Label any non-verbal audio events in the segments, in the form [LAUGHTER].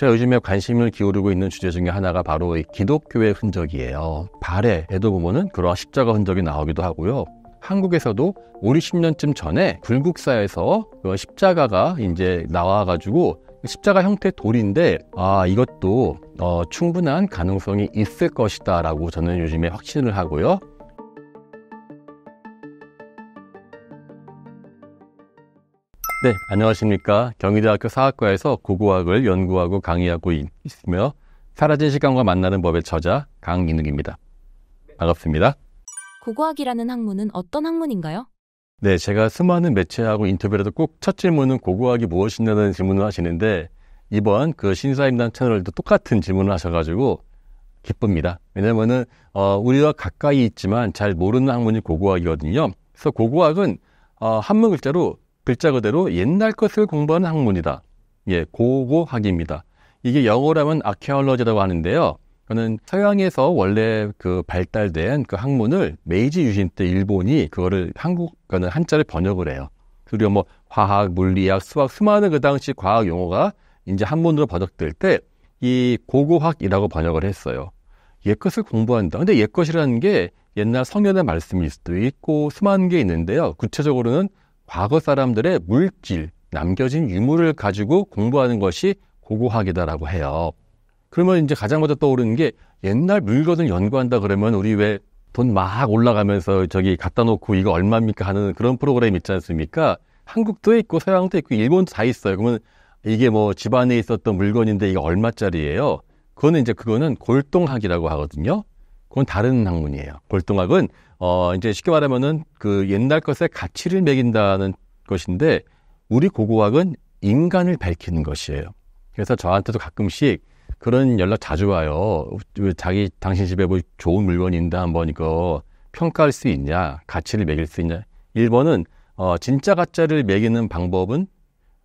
제가 요즘에 관심을 기울이고 있는 주제 중에 하나가 바로 이 기독교의 흔적이에요. 발에에도 보면은 그러한 십자가 흔적이 나오기도 하고요. 한국에서도 5, 20년쯤 전에 불국사에서 그 십자가가 이제 나와가지고 십자가 형태 돌인데 아 이것도 어, 충분한 가능성이 있을 것이다라고 저는 요즘에 확신을 하고요. 네, 안녕하십니까. 경희대학교 사학과에서 고고학을 연구하고 강의하고 있으며 사라진 시간과 만나는 법의 저자 강인욱입니다. 반갑습니다. 고고학이라는 학문은 어떤 학문인가요? 네, 제가 수많은 매체하고 인터뷰에도 꼭 첫 질문은 고고학이 무엇이냐는 질문을 하시는데 이번 그 신사임당 채널도 똑같은 질문을 하셔가지고 기쁩니다. 왜냐면은 어, 우리와 가까이 있지만 잘 모르는 학문이 고고학이거든요. 그래서 고고학은 어, 한문 글자로 글자 그대로 옛날 것을 공부하는 학문이다. 예, 고고학입니다. 이게 영어라면 아케올러지라고 하는데요. 저는 서양에서 원래 그 발달된 그 학문을 메이지 유신 때 일본이 그거를 한국 어는 한자를 번역을 해요. 그리고 뭐 화학, 물리학, 수학 수많은 그 당시 과학 용어가 이제 한문으로 번역될 때 이 고고학이라고 번역을 했어요. 옛것을 공부한다. 근데 옛것이라는 게 옛날 성현의 말씀일 수도 있고 수많은 게 있는데요. 구체적으로는 과거 사람들의 물질, 남겨진 유물을 가지고 공부하는 것이 고고학이다라고 해요. 그러면 이제 가장 먼저 떠오르는 게 옛날 물건을 연구한다 그러면 우리 왜 돈 막 올라가면서 저기 갖다 놓고 이거 얼마입니까 하는 그런 프로그램 있지 않습니까? 한국도 있고 서양도 있고 일본도 다 있어요. 그러면 이게 뭐 집안에 있었던 물건인데 이게 얼마짜리예요? 그거는 이제 그거는 골동학이라고 하거든요. 그건 다른 학문이에요. 골동학은 어, 이제 쉽게 말하면은 그 옛날 것에 가치를 매긴다는 것인데 우리 고고학은 인간을 밝히는 것이에요. 그래서 저한테도 가끔씩 그런 연락 자주 와요. 자기 당신 집에 뭐 좋은 물건인데 한번 이거 평가할 수 있냐? 가치를 매길 수 있냐? 1번은 어, 진짜 가짜를 매기는 방법은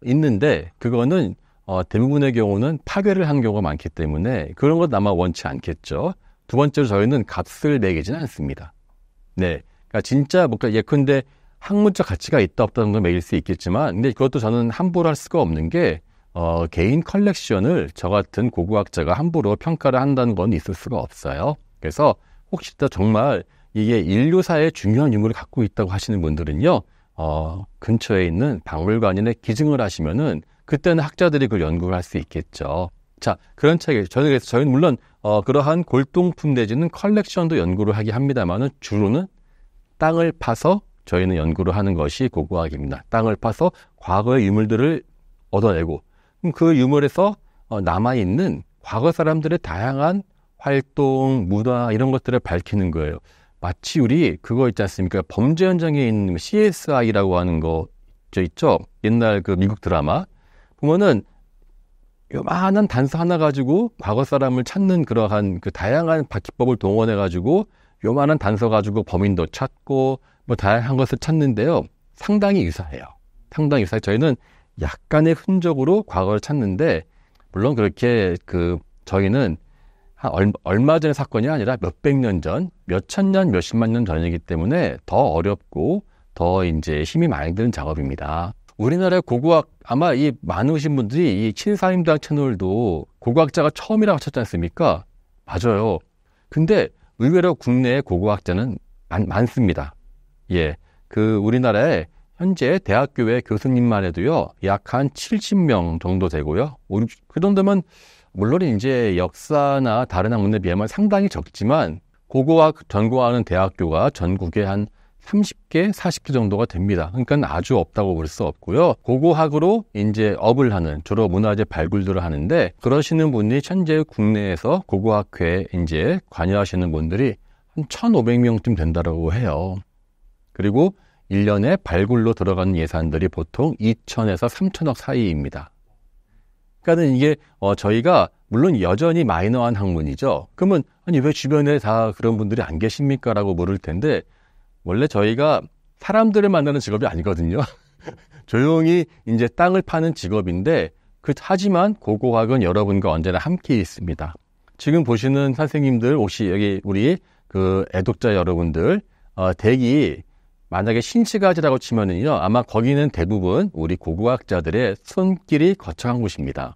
있는데 그거는 어, 대부분의 경우는 파괴를 한 경우가 많기 때문에 그런 것 아마 원치 않겠죠. 두 번째로 저희는 값을 매기지는 않습니다. 네. 그러니까 진짜 뭐 예컨대 학문적 가치가 있다 없다는 건 매일 수 있겠지만 근데 그것도 저는 함부로 할 수가 없는 게 어, 개인 컬렉션을 저 같은 고고학자가 함부로 평가를 한다는 건 있을 수가 없어요. 그래서 혹시 또 정말 이게 인류사에 중요한 유물을 갖고 있다고 하시는 분들은요, 어, 근처에 있는 박물관이나 기증을 하시면은 그때는 학자들이 그걸 연구를 할 수 있겠죠. 자, 그런 책에 저는 그래서 저희는 물론 어, 그러한 골동품 내지는 컬렉션도 연구를 하게 합니다만은 주로는 땅을 파서 저희는 연구를 하는 것이 고고학입니다. 땅을 파서 과거의 유물들을 얻어내고 그 유물에서 어, 남아있는 과거 사람들의 다양한 활동, 문화 이런 것들을 밝히는 거예요. 마치 우리 그거 있지 않습니까? 범죄 현장에 있는 CSI라고 하는 거 있죠. 옛날 그 미국 드라마 보면은 요만한 단서 하나 가지고 과거 사람을 찾는 그러한 그 다양한 기법을 동원해 가지고 요만한 단서 가지고 범인도 찾고 뭐 다양한 것을 찾는데요. 상당히 유사해요. 상당히 유사해. 요 저희는 약간의 흔적으로 과거를 찾는데 물론 그렇게 그 저희는 한 얼마 전의 사건이 아니라 몇백 년 전, 몇천 년, 몇십만 년 전이기 때문에 더 어렵고 더 이제 힘이 많이 드는 작업입니다. 우리나라 고고학 아마 이 많으신 분들이 이 친사임당 채널도 고고학자가 처음이라고 하셨지 않습니까? 맞아요. 근데 의외로 국내의 고고학자는 많, 습니다 예. 그 우리나라에 현재 대학교의 교수님만 해도요, 약 한 70명 정도 되고요. 그 정도면, 물론 이제 역사나 다른 학문에 비하면 상당히 적지만, 고고학 전공하는 대학교가 전국에 한 30개, 40개 정도가 됩니다. 그러니까 아주 없다고 볼 수 없고요. 고고학으로 이제 업을 하는 주로 문화재 발굴들을 하는데 그러시는 분이 현재 국내에서 고고학회에 이제 관여하시는 분들이 한 1,500명쯤 된다고 라 해요. 그리고 1년에 발굴로 들어가는 예산들이 보통 2천에서 3천억 사이입니다. 그러니까는 이게 어 저희가 물론 여전히 마이너한 학문이죠. 그러면 아니 왜 주변에 다 그런 분들이 안 계십니까라고 물을 텐데 원래 저희가 사람들을 만나는 직업이 아니거든요. [LAUGHS] 조용히 이제 땅을 파는 직업인데 그 하지만 고고학은 여러분과 언제나 함께 있습니다. 지금 보시는 선생님들 혹시 여기 우리 그 애독자 여러분들 어, 대기 만약에 신시가지라고 치면은요 아마 거기는 대부분 우리 고고학자들의 손길이 거쳐간 곳입니다.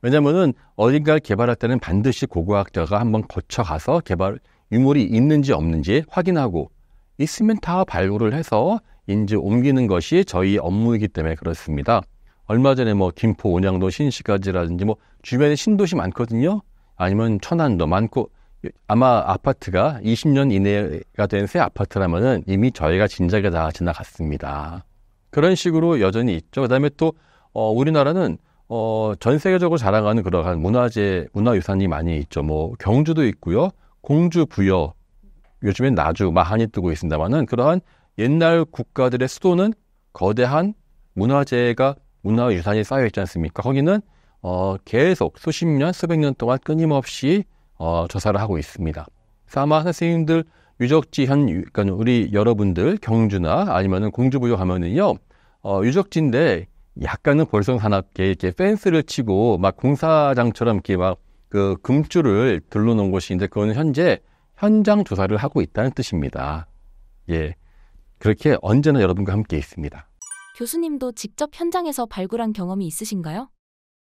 왜냐면은 어딘가를 개발할 때는 반드시 고고학자가 한번 거쳐가서 개발 유물이 있는지 없는지 확인하고 있으면 다 발굴을 해서 인지 옮기는 것이 저희 업무이기 때문에 그렇습니다. 얼마 전에 뭐 김포 온양도 신시가지라든지 뭐 주변에 신도시 많거든요. 아니면 천안도 많고 아마 아파트가 20년 이내가 된 새 아파트라면은 이미 저희가 진작에 다 지나갔습니다. 그런 식으로 여전히 있죠. 그다음에 또 어, 우리나라는 어, 전 세계적으로 자랑하는 그러한 문화재 문화유산이 많이 있죠. 뭐 경주도 있고요. 공주 부여 요즘엔 나주, 마한이 뜨고 있습니다만은 그러한 옛날 국가들의 수도는 거대한 문화재가 문화유산이 쌓여 있지 않습니까? 거기는 어, 계속 수십 년, 수백 년 동안 끊임없이 어, 조사를 하고 있습니다. 사마 선생님들 유적지 한, 그러니까 우리 여러분들 경주나 아니면은 공주부여 가면은요, 어, 유적지인데 약간은 벌성산악계 이렇게 펜스를 치고 막 공사장처럼 이렇게 막 그 금줄을 둘러놓은 곳이 있는데 그거는 현재 현장 조사를 하고 있다는 뜻입니다. 예. 그렇게 언제나 여러분과 함께 있습니다. 교수님도 직접 현장에서 발굴한 경험이 있으신가요?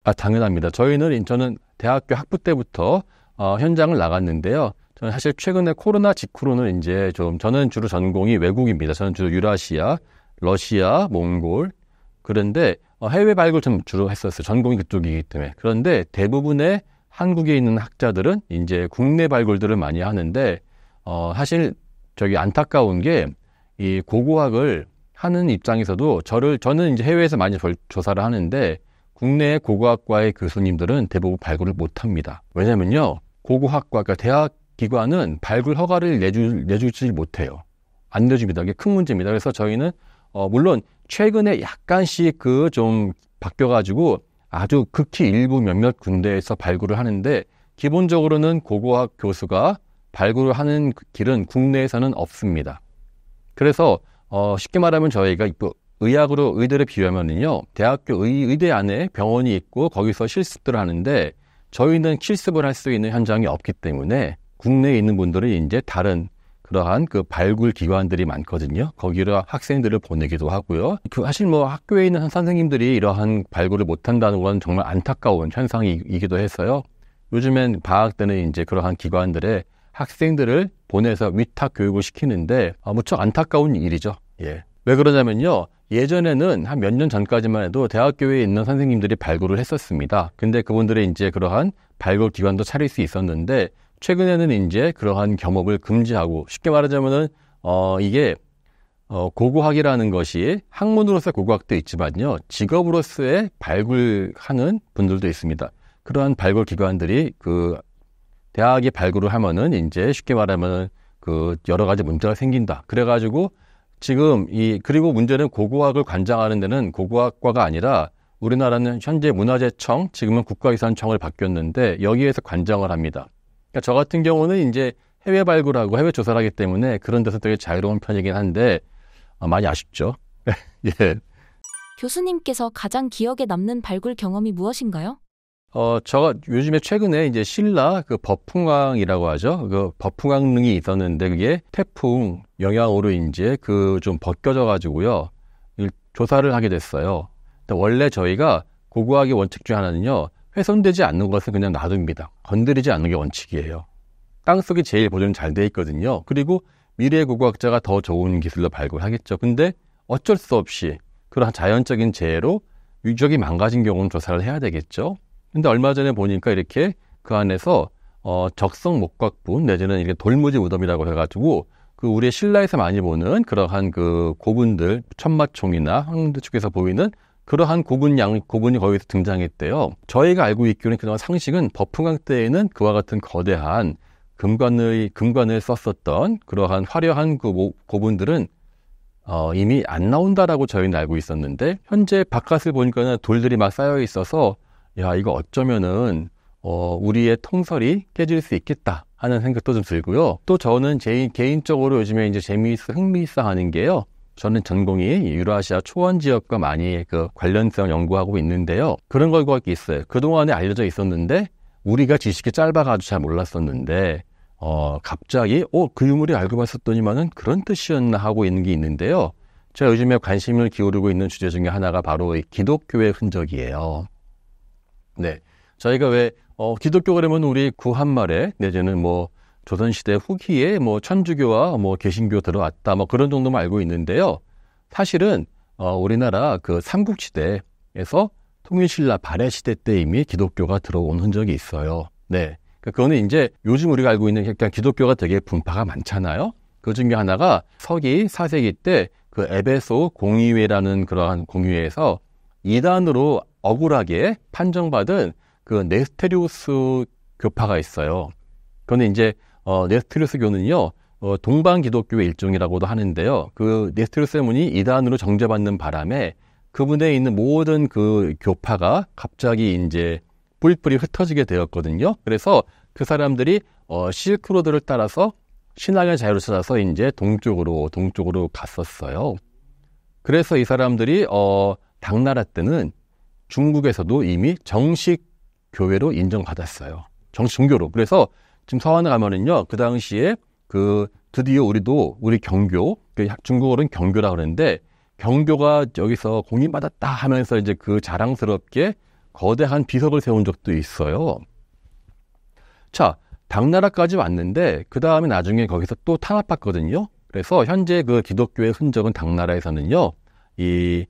아, 당연합니다. 저희는 인천은 대학교 학부 때부터 어, 현장을 나갔는데요. 저는 사실 최근에 코로나 직후로는 이제 좀 저는 주로 전공이 외국입니다. 저는 주로 유라시아, 러시아, 몽골 그런데 어, 해외 발굴 좀 주로 했었어요. 전공이 그쪽이기 때문에. 그런데 대부분의 한국에 있는 학자들은 이제 국내 발굴들을 많이 하는데 어 사실 저기 안타까운 게 이 고고학을 하는 입장에서도 저를 저는 이제 해외에서 많이 조사를 하는데 국내 고고학과의 교수님들은 대부분 발굴을 못 합니다. 왜냐면요. 고고학과 그러니까 대학 기관은 발굴 허가를 내주 내주지 못해요. 안 내줍니다. 이게 큰 문제입니다. 그래서 저희는 어 물론 최근에 약간씩 그 좀 바뀌어 가지고 아주 극히 일부 몇몇 군데에서 발굴을 하는데 기본적으로는 고고학 교수가 발굴을 하는 길은 국내에서는 없습니다. 그래서 어, 쉽게 말하면 저희가 의학으로 의대를 비유하면요 대학교 의, 의대 안에 병원이 있고 거기서 실습들을 하는데 저희는 실습을 할 수 있는 현장이 없기 때문에 국내에 있는 분들은 이제 다른 그러한 그 발굴 기관들이 많거든요. 거기로 학생들을 보내기도 하고요. 그 사실 뭐 학교에 있는 선생님들이 이러한 발굴을 못한다는 건 정말 안타까운 현상이기도 했어요. 요즘엔 방학 때는 이제 그러한 기관들의 학생들을 보내서 위탁 교육을 시키는데 아, 무척 안타까운 일이죠. 예. 왜 그러냐면요. 예전에는 한 몇 년 전까지만 해도 대학교에 있는 선생님들이 발굴을 했었습니다. 근데 그분들의 이제 그러한 발굴 기관도 차릴 수 있었는데 최근에는 이제 그러한 겸업을 금지하고 쉽게 말하자면은 어 이게 어 고고학이라는 것이 학문으로서 고고학도 있지만요 직업으로서의 발굴하는 분들도 있습니다. 그러한 발굴 기관들이 그 대학이 발굴을 하면은 이제 쉽게 말하면은 그 여러 가지 문제가 생긴다. 그래가지고 지금 이 그리고 문제는 고고학을 관장하는 데는 고고학과가 아니라 우리나라는 현재 문화재청 지금은 국가유산청을 바뀌었는데 여기에서 관장을 합니다. 그러니까 저 같은 경우는 이제 해외 발굴하고 해외 조사를 하기 때문에 그런 데서 되게 자유로운 편이긴 한데 어, 많이 아쉽죠. [LAUGHS] 예. 교수님께서 가장 기억에 남는 발굴 경험이 무엇인가요? 어, 저가 요즘에 최근에 이제 신라 그 버풍왕이라고 하죠. 그 버풍왕릉이 있었는데 그게 태풍 영향으로 이제 그 좀 벗겨져 가지고요. 조사를 하게 됐어요. 원래 저희가 고고학의 원칙 중 하나는요. 훼손되지 않는 것은 그냥 놔둡니다. 건드리지 않는 게 원칙이에요. 땅속이 제일 보존 이잘 돼 있거든요. 그리고 미래 의 고고학자가 더 좋은 기술로 발굴하겠죠. 근데 어쩔 수 없이 그러한 자연적인 재해로 유적이 망가진 경우는 조사를 해야 되겠죠. 근데 얼마 전에 보니까 이렇게 그 안에서 어, 적성 목각분 내지는 이게 돌무지 무덤이라고 해가지고 그 우리의 신라에서 많이 보는 그러한 그 고분들 천마총이나 황대 축에서 보이는 그러한 고분 양, 고분이 거기서 등장했대요. 저희가 알고 있기로는 그동안 상식은 버풍강 때에는 그와 같은 거대한 금관의, 금관을 썼었던 그러한 화려한 그 모, 고분들은 어, 이미 안 나온다라고 저희는 알고 있었는데, 현재 바깥을 보니까는 돌들이 막 쌓여 있어서, 야, 이거 어쩌면은, 어, 우리의 통설이 깨질 수 있겠다 하는 생각도 좀 들고요. 또 저는 제 개인적으로 요즘에 이제 재미있어, 흥미있어 하는 게요. 저는 전공이 유라시아 초원 지역과 많이 그 관련성 연구하고 있는데요. 그런 걸거기 있어요. 그동안에 알려져 있었는데 우리가 지식이 짧아가지고 잘 몰랐었는데 어 갑자기 어그 유물이 알고 봤었더니만은 그런 뜻이었나 하고 있는 게 있는데요. 제가 요즘에 관심을 기울이고 있는 주제 중에 하나가 바로 이 기독교의 흔적이에요. 네, 저희가 왜 어, 기독교 그러면 우리 구한말에 내지는 뭐 조선시대 후기에 뭐 천주교와 뭐 개신교 들어왔다 뭐 그런 정도만 알고 있는데요. 사실은 어, 우리나라 그 삼국시대에서 통일신라 발해시대 때 이미 기독교가 들어온 흔적이 있어요. 네. 그러니까 그거는 이제 요즘 우리가 알고 있는 그냥 그러니까 기독교가 되게 분파가 많잖아요. 그 중에 하나가 서기 4세기 때 그 에베소 공의회라는 그러한 공의회에서 이단으로 억울하게 판정받은 그 네스테리우스 교파가 있어요. 그거는 이제 어, 네스트리스 교는요, 어, 동방 기독교의 일종이라고도 하는데요. 그 네스트리우스 문이 이단으로 정제받는 바람에 그분에 있는 모든 그 교파가 갑자기 이제 뿔뿔이 흩어지게 되었거든요. 그래서 그 사람들이 어, 실크로드를 따라서 신앙의 자유를 찾아서 이제 동쪽으로 동쪽으로 갔었어요. 그래서 이 사람들이 어, 당나라 때는 중국에서도 이미 정식 교회로 인정받았어요. 정식 종교로. 그래서 지금 서한에 가면은요, 그 당시에 그 드디어 우리도 우리 경교, 그 중국어로는 경교라 그러는데 경교가 여기서 공인받았다 하면서 이제 그 자랑스럽게 거대한 비석을 세운 적도 있어요. 자, 당나라까지 왔는데 그 다음에 나중에 거기서 또 탄압받거든요. 그래서 현재 그 기독교의 흔적은 당나라에서는요, 이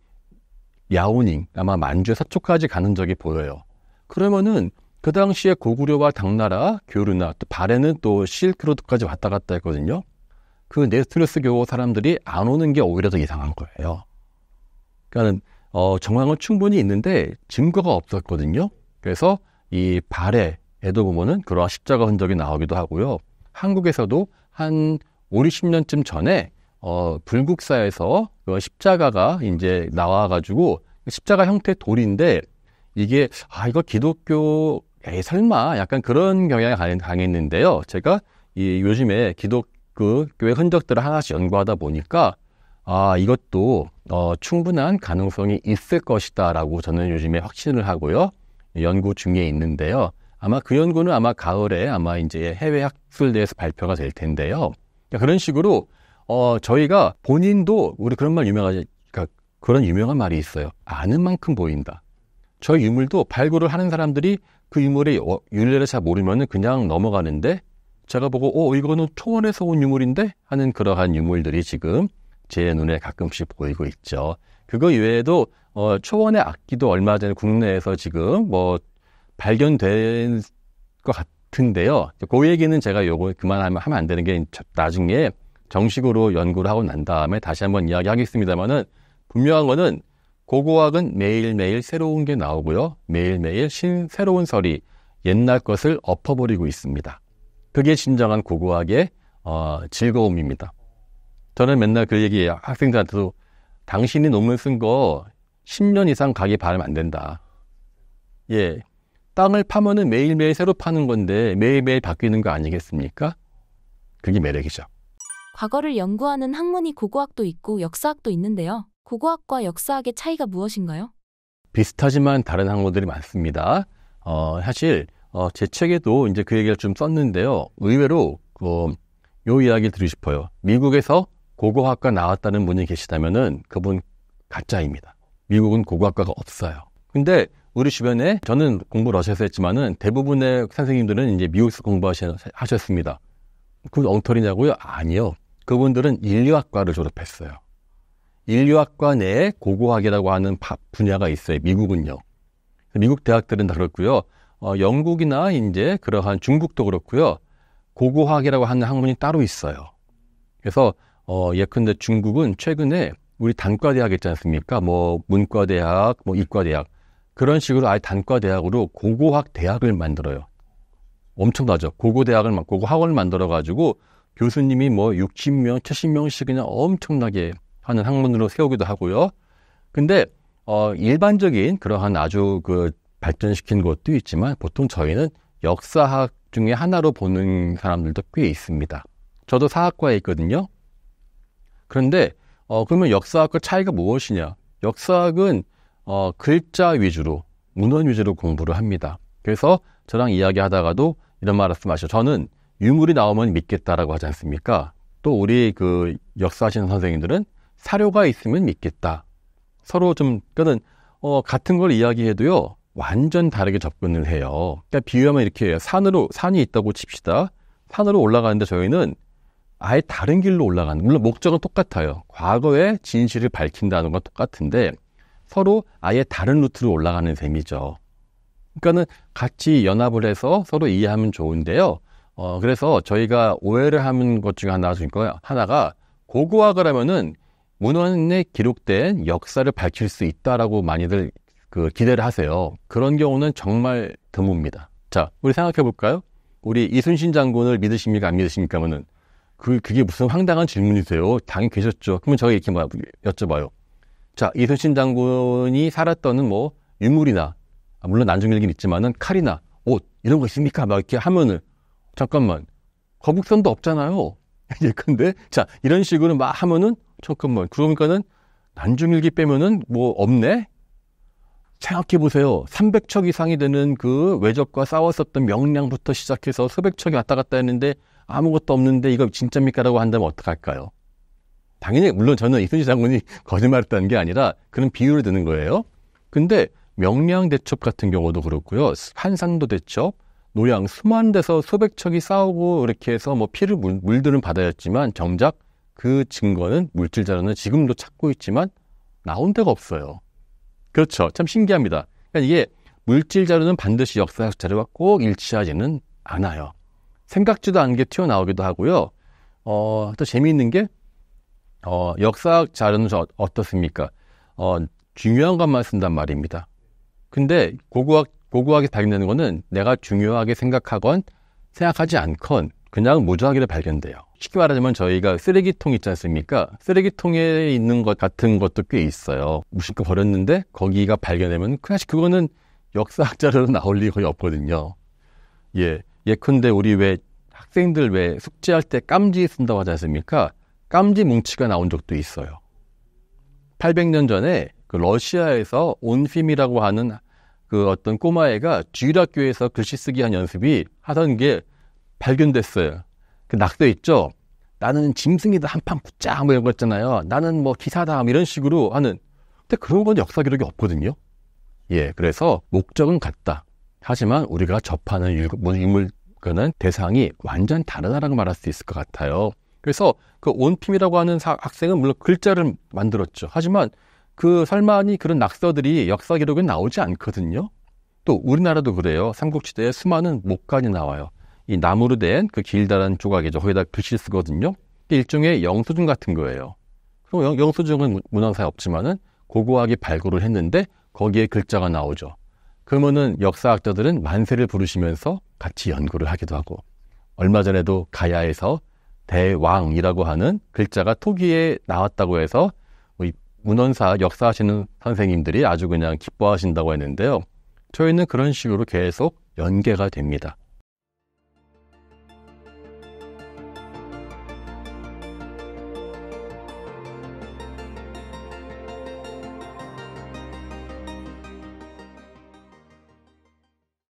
야오닝 아마 만주에 서초까지 가는 적이 보여요. 그러면은 그 당시에 고구려와 당나라, 교류나 또발해는또 실크로드까지 왔다 갔다 했거든요. 그네스트리스 교호 사람들이 안 오는 게 오히려 더 이상한 거예요. 그러니까는 어, 정황은 충분히 있는데 증거가 없었거든요. 그래서 이발해 에도 보면은 그러한 십자가 흔적이 나오기도 하고요. 한국에서도 한 5, 60년쯤 전에 어, 불국사에서 그 십자가가 이제 나와가지고 십자가 형태 돌인데 이게 아 이거 기독교 에이 설마 약간 그런 경향이 강했는데요. 제가 이 요즘에 기독교 그 교회 흔적들을 하나씩 연구하다 보니까 아 이것도 어, 충분한 가능성이 있을 것이다라고 저는 요즘에 확신을 하고요. 연구 중에 있는데요. 아마 그 연구는 아마 가을에 아마 이제 해외 학술대에서 발표가 될 텐데요. 그 그런 식으로 어, 저희가 본인도 우리 그런 말 유명하지 그러니까 그런 유명한 말이 있어요. 아는 만큼 보인다. 저 유물도 발굴을 하는 사람들이 그 유물의 윤리를 잘 모르면 그냥 넘어가는데 제가 보고 어 이거는 초원에서 온 유물인데 하는 그러한 유물들이 지금 제 눈에 가끔씩 보이고 있죠. 그거 이외에도 어, 초원의 악기도 얼마 전에 국내에서 지금 뭐 발견된 것 같은데요. 그 얘기는 제가 요거 그만하면 하면 안 되는 게 나중에 정식으로 연구를 하고 난 다음에 다시 한번 이야기하겠습니다만은 분명한 거는 고고학은 매일매일 새로운 게 나오고요. 매일매일 신새로운 설이 옛날 것을 엎어버리고 있습니다. 그게 진정한 고고학의 어, 즐거움입니다. 저는 맨날 그 얘기 학생들한테도 당신이 논문 쓴 거 10년 이상 가게 바르면 안 된다. 예. 땅을 파면은 매일매일 새로 파는 건데 매일매일 바뀌는 거 아니겠습니까? 그게 매력이죠. 과거를 연구하는 학문이 고고학도 있고 역사학도 있는데요. 고고학과 역사학의 차이가 무엇인가요? 비슷하지만 다른 학문들이 많습니다. 어, 사실 어, 제 책에도 이제 그 얘기를 좀 썼는데요. 의외로 그, 요 이야기 를드리고 싶어요. 미국에서 고고학과 나왔다는 분이 계시다면 그분 가짜입니다. 미국은 고고학과가 없어요. 근데 우리 주변에 저는 공부 를하셔서 했지만은 대부분의 선생님들은 이제 미국에서 공부하셨습니다. 그건 엉터리냐고요? 아니요. 그분들은 인류학과를 졸업했어요. 인류학과 내에 고고학이라고 하는 분야가 있어요. 미국은요. 미국 대학들은 다 그렇고요. 어, 영국이나 이제 그러한 중국도 그렇고요. 고고학이라고 하는 학문이 따로 있어요. 그래서 어, 예컨대 중국은 최근에 우리 단과대학 있지 않습니까? 뭐 문과대학, 뭐 이과대학 그런 식으로 아예 단과대학으로 고고학 대학을 만들어요. 엄청나죠. 고고대학을 고고학원을 만들어 가지고 교수님이 뭐 60명, 70명씩이나 엄청나게 하는 학문으로 세우기도 하고요. 근데 어 일반적인 그러한 아주 그 발전시킨 것도 있지만 보통 저희는 역사학 중에 하나로 보는 사람들도 꽤 있습니다. 저도 사학과에 있거든요. 그런데 어 그러면 역사학과 차이가 무엇이냐? 역사학은 어 글자 위주로 문헌 위주로 공부를 합니다. 그래서 저랑 이야기하다가도 이런 말씀하죠 저는 유물이 나오면 믿겠다라고 하지 않습니까? 또 우리 그 역사하시는 선생님들은 사료가 있으면 믿겠다. 서로 좀, 그는 어, 같은 걸 이야기해도요, 완전 다르게 접근을 해요. 그러니까 비유하면 이렇게 산으로, 산이 있다고 칩시다. 산으로 올라가는데 저희는 아예 다른 길로 올라가는, 물론 목적은 똑같아요. 과거의 진실을 밝힌다는 건 똑같은데 서로 아예 다른 루트로 올라가는 셈이죠. 그러니까는 같이 연합을 해서 서로 이해하면 좋은데요. 어, 그래서 저희가 오해를 하는 것 중에 하나, 중에 하나가 고고학을 하면은 문헌에 기록된 역사를 밝힐 수 있다라고 많이들 그 기대를 하세요. 그런 경우는 정말 드뭅니다. 자, 우리 생각해 볼까요? 우리 이순신 장군을 믿으십니까 안 믿으십니까 하면은 그 그게 무슨 황당한 질문이세요? 당연히 계셨죠. 그러면 저희 이렇게 막 여쭤봐요. 자, 이순신 장군이 살았던 뭐 유물이나 아, 물론 난중일기는 있지만은 칼이나 옷 이런 거 있습니까? 막 이렇게 하면은 잠깐만 거북선도 없잖아요. [LAUGHS] 예컨대 자 이런 식으로 막 하면은 천금문. 그러니까는 난중일기 빼면은 뭐 없네? 생각해 보세요. 300척 이상이 되는 그 외적과 싸웠었던 명량부터 시작해서 수백 척이 왔다 갔다 했는데 아무것도 없는데 이거 진짜입니까라고 한다면 어떡할까요? 당연히 물론 저는 이순신 장군이 [LAUGHS] 거짓말했다는 게 아니라 그런 비유를 드는 거예요. 근데 명량 대첩 같은 경우도 그렇고요. 한산도 대첩, 노량 수만 데서 수백 척이 싸우고 이렇게 해서 뭐 피를 물들은 바다였지만 정작 그 증거는 물질자료는 지금도 찾고 있지만 나온 데가 없어요. 그렇죠. 참 신기합니다. 그러니까 이게 물질자료는 반드시 역사학 자료와 꼭 일치하지는 않아요. 생각지도 않은 게 튀어나오기도 하고요. 어, 또 재미있는 게, 어, 역사학 자료는 어, 어떻습니까? 어, 중요한 것만 쓴단 말입니다. 근데 고고학, 고고학이 발견되는 거는 내가 중요하게 생각하건 생각하지 않건 그냥 무작위로 발견돼요. 쉽게 말하자면 저희가 쓰레기통 있지 않습니까? 쓰레기통에 있는 것 같은 것도 꽤 있어요. 무심코 버렸는데 거기가 발견되면 사실 그거는 역사학자로 나올 리가 거의 없거든요. 예. 예컨대 우리 왜 학생들 왜 숙제할 때 깜지 쓴다고 하지 않습니까? 깜지 뭉치가 나온 적도 있어요. 800년 전에 그 러시아에서 온핌이라고 하는 그 어떤 꼬마애가 주일학교에서 글씨 쓰기 한 연습이 하던 게 발견됐어요. 그 낙서 있죠. 나는 짐승이다 한판 붙자 뭐 이런 거 있잖아요. 나는 뭐 기사다 뭐 이런 식으로 하는. 근데 그런 건 역사 기록이 없거든요. 예, 그래서 목적은 같다. 하지만 우리가 접하는 유물과는 대상이 완전 다르다라고 말할 수 있을 것 같아요. 그래서 그 온핌이라고 하는 학생은 물론 글자를 만들었죠. 하지만 그설만니 그런 낙서들이 역사 기록에 나오지 않거든요. 또 우리나라도 그래요. 삼국시대에 수많은 목간이 나와요. 이 나무로 된 그 길다란 조각이죠. 거기다 글씨를 쓰거든요. 일종의 영수증 같은 거예요. 그럼 영, 수증은 문헌사에 없지만은 고고하게 발굴을 했는데 거기에 글자가 나오죠. 그러면은 역사학자들은 만세를 부르시면서 같이 연구를 하기도 하고 얼마 전에도 가야에서 대왕이라고 하는 글자가 토기에 나왔다고 해서 뭐 문헌사 역사하시는 선생님들이 아주 그냥 기뻐하신다고 했는데요. 저희는 그런 식으로 계속 연계가 됩니다.